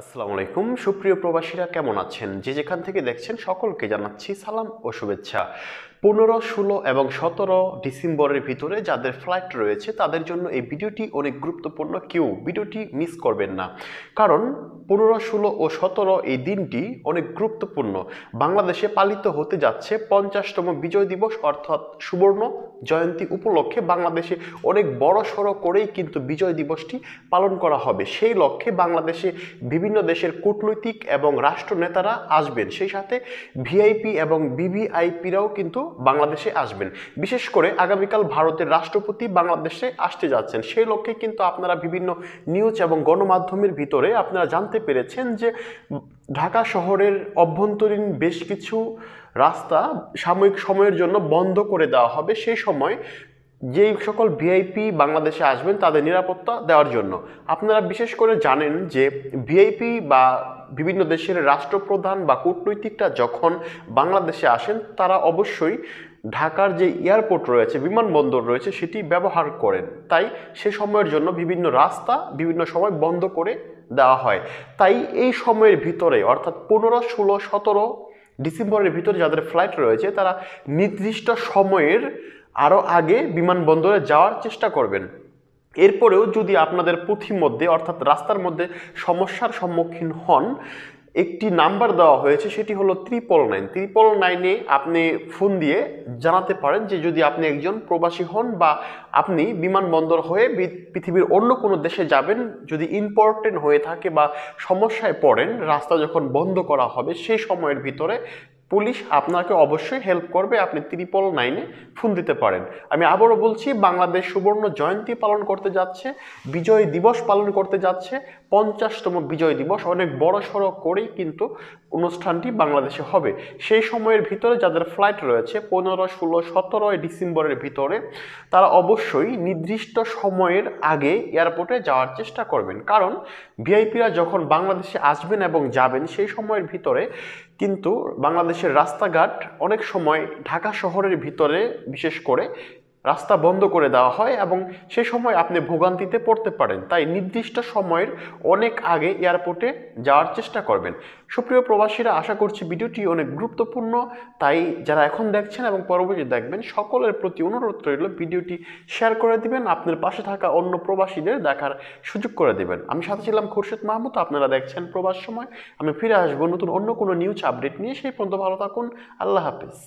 আসসালামু আলাইকুম সুপ্রিয় প্রবাসীরা কেমন আছেন যে যেখান থেকে দেখছেন সকলকে জানাচ্ছি সালাম ও শুভেচ্ছা পনেরো ষোলো এবং সতেরো ডিসেম্বরের ভিতরে যাদের ফ্লাইট রয়েছে তাদের জন্য এই ভিডিওটি অনেক গুরুত্বপূর্ণ কেউ ভিডিওটি মিস করবেন না কারণ পনেরো ষোলো ও সতেরো এই দিনটি অনেক গুরুত্বপূর্ণ বাংলাদেশে পালিত হতে যাচ্ছে পঞ্চাশতম বিজয় দিবস অর্থাৎ সুবর্ণ জয়ন্তী উপলক্ষে বাংলাদেশে অনেক বড় সড়ো করেই কিন্তু বিজয় দিবসটি পালন করা হবে সেই লক্ষ্যে বাংলাদেশে বিভিন্ন দেশের কূটনৈতিক এবং রাষ্ট্রনেতারা আসবেন সেই সাথে ভিআইপি এবং বিভিআইপিরাও কিন্তু বাংলাদেশে আসবেন বিশেষ করে আগামীকাল ভারতের রাষ্ট্রপতি বাংলাদেশে আসতে যাচ্ছেন সেই লক্ষ্যে কিন্তু আপনারা বিভিন্ন নিউজ এবং গণমাধ্যমের ভিতরে আপনারা জানতে জানতে পেরেছেন যে ঢাকা শহরের অভ্যন্তরীণ বেশ কিছু রাস্তা সাময়িক সময়ের জন্য বন্ধ করে দেওয়া হবে সেই সময় যেই সকল ভিআইপি বাংলাদেশে আসবেন তাদের নিরাপত্তা দেওয়ার জন্য আপনারা বিশেষ করে জানেন যে ভিআইপি বা বিভিন্ন দেশের রাষ্ট্রপ্রধান বা কূটনৈতিকরা যখন বাংলাদেশে আসেন তারা অবশ্যই ঢাকার যে এয়ারপোর্ট রয়েছে বিমানবন্দর রয়েছে সেটি ব্যবহার করেন তাই সে সময়ের জন্য বিভিন্ন রাস্তা বিভিন্ন সময় বন্ধ করে দেওয়া হয় তাই এই সময়ের ভিতরে অর্থাৎ পনেরো ষোলো সতেরো ডিসেম্বরের ভিতরে যাদের ফ্লাইট রয়েছে তারা নির্দিষ্ট সময়ের আরও আগে বিমানবন্দরে যাওয়ার চেষ্টা করবেন এরপরেও যদি আপনাদের পুঁথির মধ্যে অর্থাৎ রাস্তার মধ্যে সমস্যার সম্মুখীন হন একটি নাম্বার দেওয়া হয়েছে সেটি হলো ত্রিপল নাইন ত্রিপল নাইনে আপনি ফোন দিয়ে জানাতে পারেন যে যদি আপনি একজন প্রবাসী হন বা আপনি বিমানবন্দর হয়ে পৃথিবীর অন্য কোনো দেশে যাবেন যদি ইম্পর্টেন্ট হয়ে থাকে বা সমস্যায় পড়েন রাস্তা যখন বন্ধ করা হবে সেই সময়ের ভিতরে পুলিশ আপনাকে অবশ্যই হেল্প করবে আপনি ত্রিপল নাইনে ফুল দিতে পারেন আমি আবারও বলছি বাংলাদেশ সুবর্ণ জয়ন্তী পালন করতে যাচ্ছে বিজয় দিবস পালন করতে যাচ্ছে পঞ্চাশতম বিজয় দিবস অনেক বড় সড়ো করেই কিন্তু অনুষ্ঠানটি বাংলাদেশে হবে সেই সময়ের ভিতরে যাদের ফ্লাইট রয়েছে পনেরো ষোলো সতেরোই ডিসেম্বরের ভিতরে তারা অবশ্যই নির্দিষ্ট সময়ের আগে এয়ারপোর্টে যাওয়ার চেষ্টা করবেন কারণ ভিআইপিরা যখন বাংলাদেশে আসবেন এবং যাবেন সেই সময়ের ভিতরে কিন্তু বাংলাদেশের রাস্তাঘাট অনেক সময় ঢাকা শহরের ভিতরে বিশেষ করে রাস্তা বন্ধ করে দেওয়া হয় এবং সে সময় আপনি ভোগান্তিতে পড়তে পারেন তাই নির্দিষ্ট সময়ের অনেক আগে এয়ারপোর্টে যাওয়ার চেষ্টা করবেন সুপ্রিয় প্রবাসীরা আশা করছি ভিডিওটি অনেক গুরুত্বপূর্ণ তাই যারা এখন দেখছেন এবং পরবর্তী দেখবেন সকলের প্রতি অনুরোধ রইল ভিডিওটি শেয়ার করে দিবেন আপনার পাশে থাকা অন্য প্রবাসীদের দেখার সুযোগ করে দেবেন আমি সাথে ছিলাম খুরশেদ মাহমুদ আপনারা দেখছেন প্রবাস সময় আমি ফিরে আসবো নতুন অন্য কোনো নিউজ আপডেট নিয়ে সেই পর্যন্ত ভালো থাকুন আল্লাহ হাফিজ